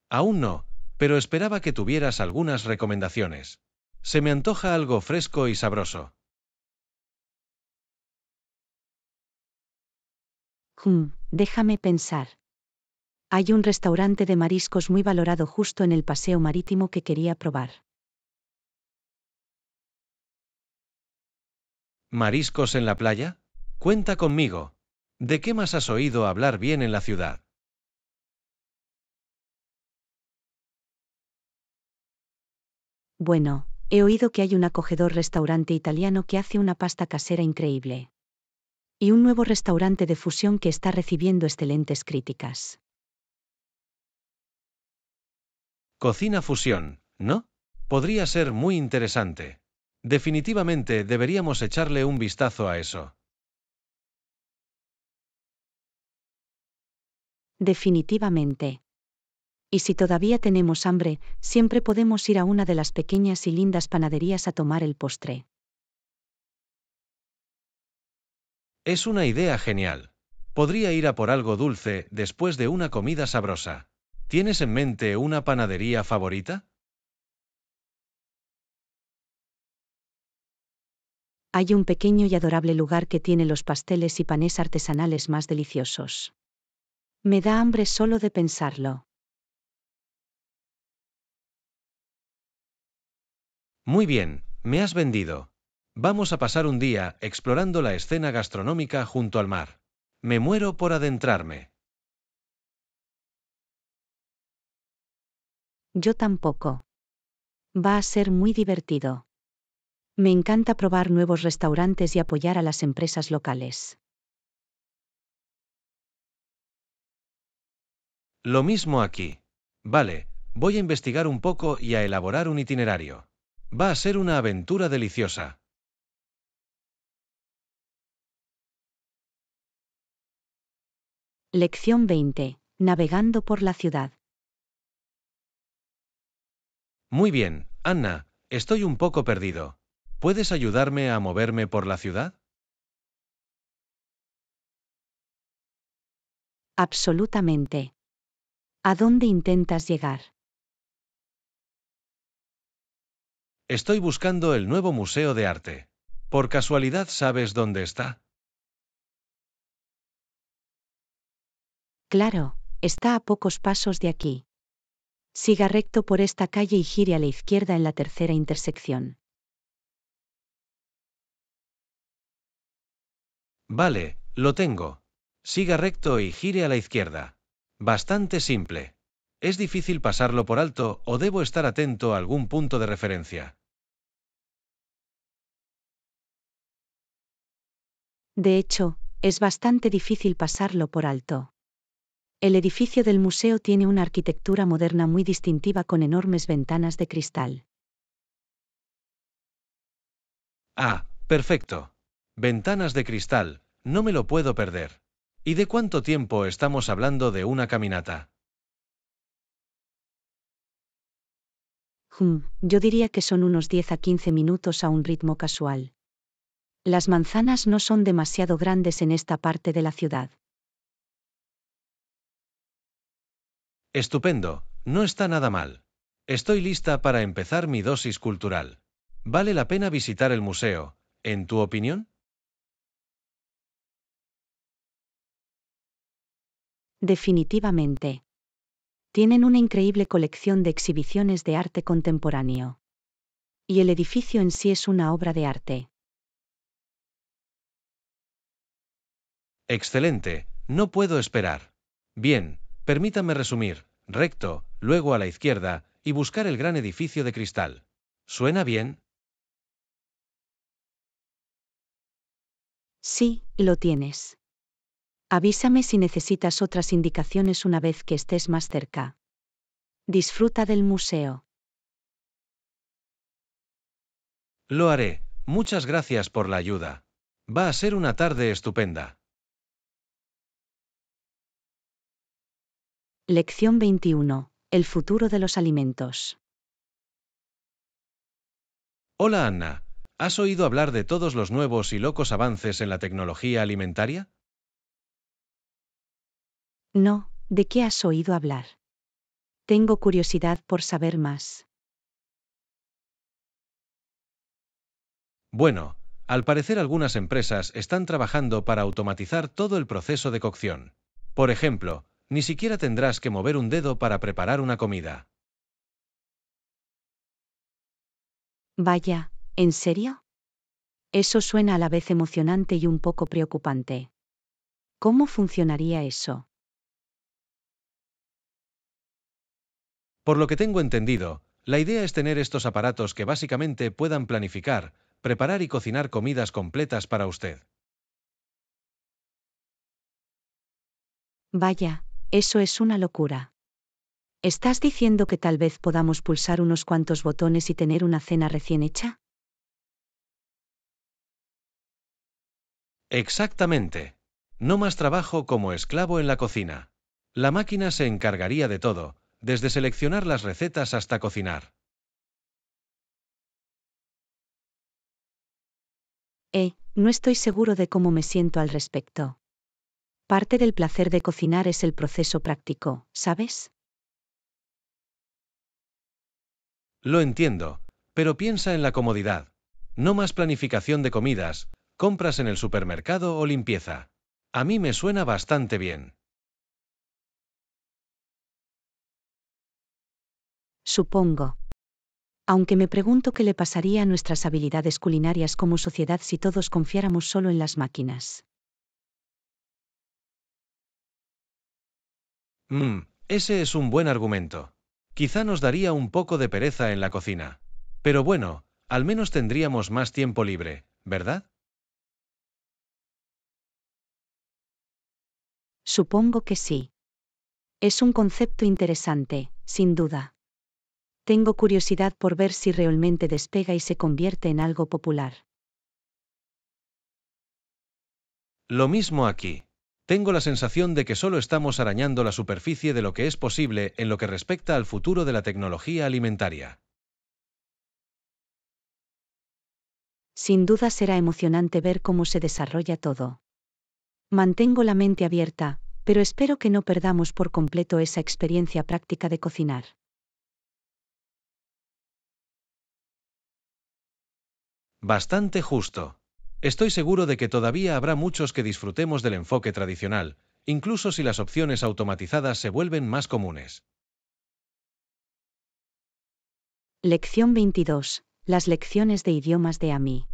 Aún no, pero esperaba que tuvieras algunas recomendaciones. Se me antoja algo fresco y sabroso. Hmm, déjame pensar. Hay un restaurante de mariscos muy valorado justo en el paseo marítimo que quería probar. ¿Mariscos en la playa? Cuenta conmigo. ¿De qué más has oído hablar bien en la ciudad? Bueno, he oído que hay un acogedor restaurante italiano que hace una pasta casera increíble. Y un nuevo restaurante de fusión que está recibiendo excelentes críticas. Cocina fusión, ¿no? Podría ser muy interesante. Definitivamente deberíamos echarle un vistazo a eso. Definitivamente. Y si todavía tenemos hambre, siempre podemos ir a una de las pequeñas y lindas panaderías a tomar el postre. Es una idea genial. Podría ir a por algo dulce después de una comida sabrosa. ¿Tienes en mente una panadería favorita? Hay un pequeño y adorable lugar que tiene los pasteles y panes artesanales más deliciosos. Me da hambre solo de pensarlo. Muy bien, me has vendido. Vamos a pasar un día explorando la escena gastronómica junto al mar. Me muero por adentrarme. Yo tampoco. Va a ser muy divertido. Me encanta probar nuevos restaurantes y apoyar a las empresas locales. Lo mismo aquí. Vale, voy a investigar un poco y a elaborar un itinerario. Va a ser una aventura deliciosa. Lección 20. Navegando por la ciudad. Muy bien, Anna, estoy un poco perdido. ¿Puedes ayudarme a moverme por la ciudad? Absolutamente. ¿A dónde intentas llegar? Estoy buscando el nuevo Museo de Arte. ¿Por casualidad sabes dónde está? Claro, está a pocos pasos de aquí. Siga recto por esta calle y gire a la izquierda en la tercera intersección. Vale, lo tengo. Siga recto y gire a la izquierda. Bastante simple. Es difícil pasarlo por alto o debo estar atento a algún punto de referencia. De hecho, es bastante difícil pasarlo por alto. El edificio del museo tiene una arquitectura moderna muy distintiva con enormes ventanas de cristal. Ah, perfecto. Ventanas de cristal, no me lo puedo perder. ¿Y de cuánto tiempo estamos hablando de una caminata? Hum, yo diría que son unos 10 a 15 minutos a un ritmo casual. Las manzanas no son demasiado grandes en esta parte de la ciudad. Estupendo, no está nada mal. Estoy lista para empezar mi dosis cultural. ¿Vale la pena visitar el museo, en tu opinión? Definitivamente. Tienen una increíble colección de exhibiciones de arte contemporáneo. Y el edificio en sí es una obra de arte. Excelente, no puedo esperar. Bien, Permítame resumir, recto, luego a la izquierda, y buscar el gran edificio de cristal. ¿Suena bien? Sí, lo tienes. Avísame si necesitas otras indicaciones una vez que estés más cerca. Disfruta del museo. Lo haré. Muchas gracias por la ayuda. Va a ser una tarde estupenda. Lección 21. El futuro de los alimentos. Hola Anna, ¿has oído hablar de todos los nuevos y locos avances en la tecnología alimentaria? No, ¿de qué has oído hablar? Tengo curiosidad por saber más. Bueno, al parecer algunas empresas están trabajando para automatizar todo el proceso de cocción. Por ejemplo, ni siquiera tendrás que mover un dedo para preparar una comida. Vaya, ¿en serio? Eso suena a la vez emocionante y un poco preocupante. ¿Cómo funcionaría eso? Por lo que tengo entendido, la idea es tener estos aparatos que básicamente puedan planificar, preparar y cocinar comidas completas para usted. Vaya, eso es una locura. ¿Estás diciendo que tal vez podamos pulsar unos cuantos botones y tener una cena recién hecha? Exactamente. No más trabajo como esclavo en la cocina. La máquina se encargaría de todo, desde seleccionar las recetas hasta cocinar. Eh, no estoy seguro de cómo me siento al respecto. Parte del placer de cocinar es el proceso práctico, ¿sabes? Lo entiendo, pero piensa en la comodidad. No más planificación de comidas, compras en el supermercado o limpieza. A mí me suena bastante bien. Supongo. Aunque me pregunto qué le pasaría a nuestras habilidades culinarias como sociedad si todos confiáramos solo en las máquinas. Mmm, ese es un buen argumento. Quizá nos daría un poco de pereza en la cocina. Pero bueno, al menos tendríamos más tiempo libre, ¿verdad? Supongo que sí. Es un concepto interesante, sin duda. Tengo curiosidad por ver si realmente despega y se convierte en algo popular. Lo mismo aquí. Tengo la sensación de que solo estamos arañando la superficie de lo que es posible en lo que respecta al futuro de la tecnología alimentaria. Sin duda será emocionante ver cómo se desarrolla todo. Mantengo la mente abierta, pero espero que no perdamos por completo esa experiencia práctica de cocinar. Bastante justo. Estoy seguro de que todavía habrá muchos que disfrutemos del enfoque tradicional, incluso si las opciones automatizadas se vuelven más comunes. Lección 22. Las lecciones de idiomas de AMI.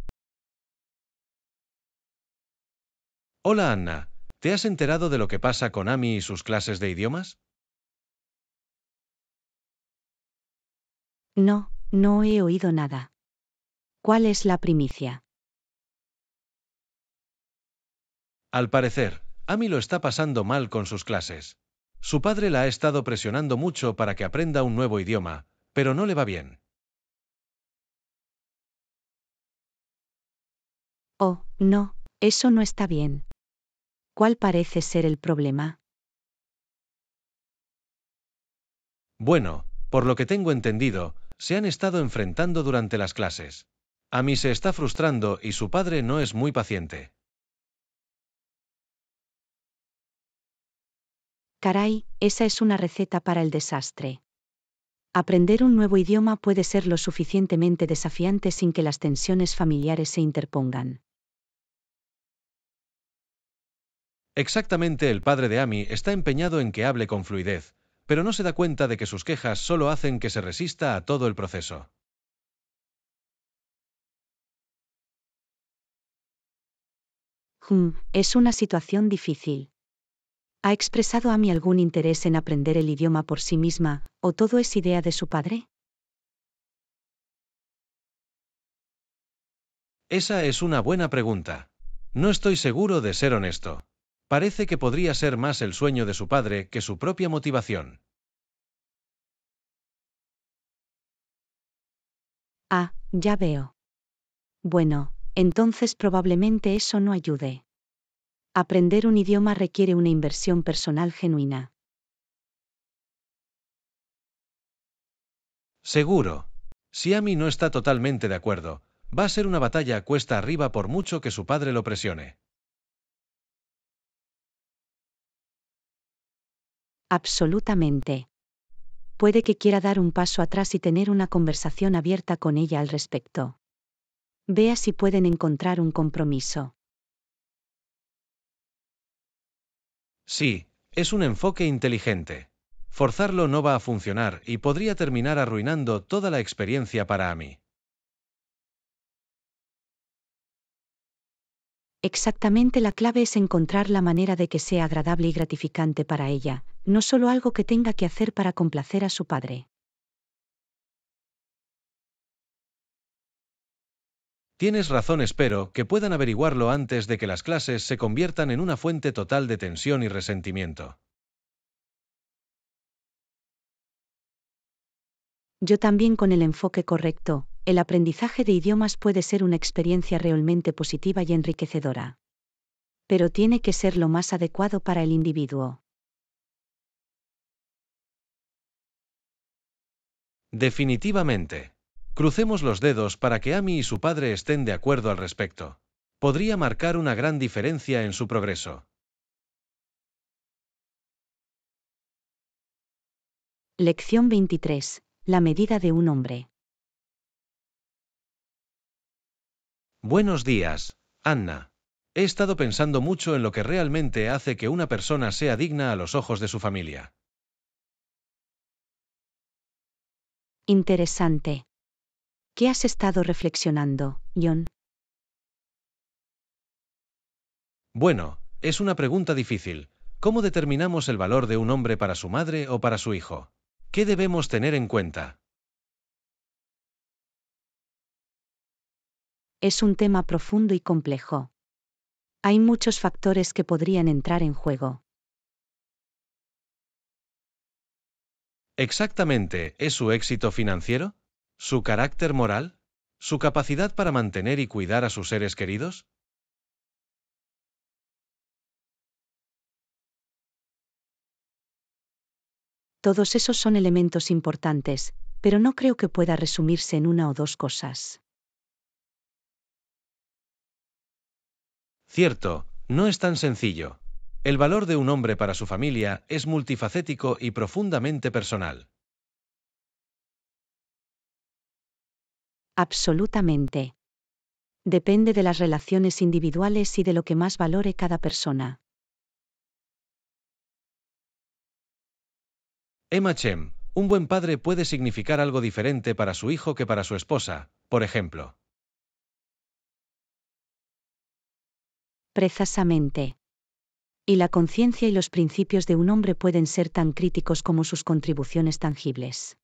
Hola Anna, ¿te has enterado de lo que pasa con AMI y sus clases de idiomas? No, no he oído nada. ¿Cuál es la primicia? Al parecer, Amy lo está pasando mal con sus clases. Su padre la ha estado presionando mucho para que aprenda un nuevo idioma, pero no le va bien. Oh, no, eso no está bien. ¿Cuál parece ser el problema? Bueno, por lo que tengo entendido, se han estado enfrentando durante las clases. A se está frustrando y su padre no es muy paciente. Caray, esa es una receta para el desastre. Aprender un nuevo idioma puede ser lo suficientemente desafiante sin que las tensiones familiares se interpongan. Exactamente el padre de Amy está empeñado en que hable con fluidez, pero no se da cuenta de que sus quejas solo hacen que se resista a todo el proceso. Hmm, es una situación difícil. ¿Ha expresado a mí algún interés en aprender el idioma por sí misma, o todo es idea de su padre? Esa es una buena pregunta. No estoy seguro de ser honesto. Parece que podría ser más el sueño de su padre que su propia motivación. Ah, ya veo. Bueno, entonces probablemente eso no ayude. Aprender un idioma requiere una inversión personal genuina. Seguro. Si Ami no está totalmente de acuerdo. Va a ser una batalla cuesta arriba por mucho que su padre lo presione. Absolutamente. Puede que quiera dar un paso atrás y tener una conversación abierta con ella al respecto. Vea si pueden encontrar un compromiso. Sí, es un enfoque inteligente. Forzarlo no va a funcionar y podría terminar arruinando toda la experiencia para mí. Exactamente la clave es encontrar la manera de que sea agradable y gratificante para ella, no solo algo que tenga que hacer para complacer a su padre. Tienes razón, espero que puedan averiguarlo antes de que las clases se conviertan en una fuente total de tensión y resentimiento. Yo también con el enfoque correcto, el aprendizaje de idiomas puede ser una experiencia realmente positiva y enriquecedora. Pero tiene que ser lo más adecuado para el individuo. Definitivamente. Crucemos los dedos para que Amy y su padre estén de acuerdo al respecto. Podría marcar una gran diferencia en su progreso. Lección 23. La medida de un hombre. Buenos días, Anna. He estado pensando mucho en lo que realmente hace que una persona sea digna a los ojos de su familia. Interesante qué has estado reflexionando, John? Bueno, es una pregunta difícil. ¿Cómo determinamos el valor de un hombre para su madre o para su hijo? ¿Qué debemos tener en cuenta? Es un tema profundo y complejo. Hay muchos factores que podrían entrar en juego. Exactamente, ¿es su éxito financiero? su carácter moral, su capacidad para mantener y cuidar a sus seres queridos. Todos esos son elementos importantes, pero no creo que pueda resumirse en una o dos cosas. Cierto, no es tan sencillo. El valor de un hombre para su familia es multifacético y profundamente personal. Absolutamente. Depende de las relaciones individuales y de lo que más valore cada persona. Emma Chem, un buen padre puede significar algo diferente para su hijo que para su esposa, por ejemplo. Precisamente. Y la conciencia y los principios de un hombre pueden ser tan críticos como sus contribuciones tangibles.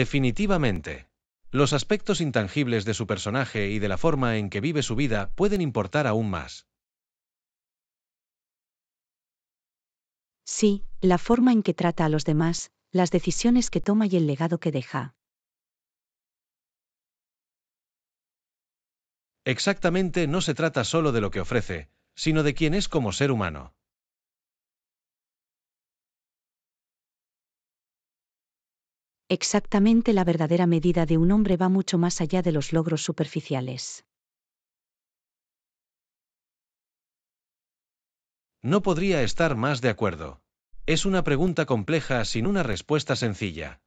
Definitivamente. Los aspectos intangibles de su personaje y de la forma en que vive su vida pueden importar aún más. Sí, la forma en que trata a los demás, las decisiones que toma y el legado que deja. Exactamente no se trata solo de lo que ofrece, sino de quién es como ser humano. Exactamente la verdadera medida de un hombre va mucho más allá de los logros superficiales. No podría estar más de acuerdo. Es una pregunta compleja sin una respuesta sencilla.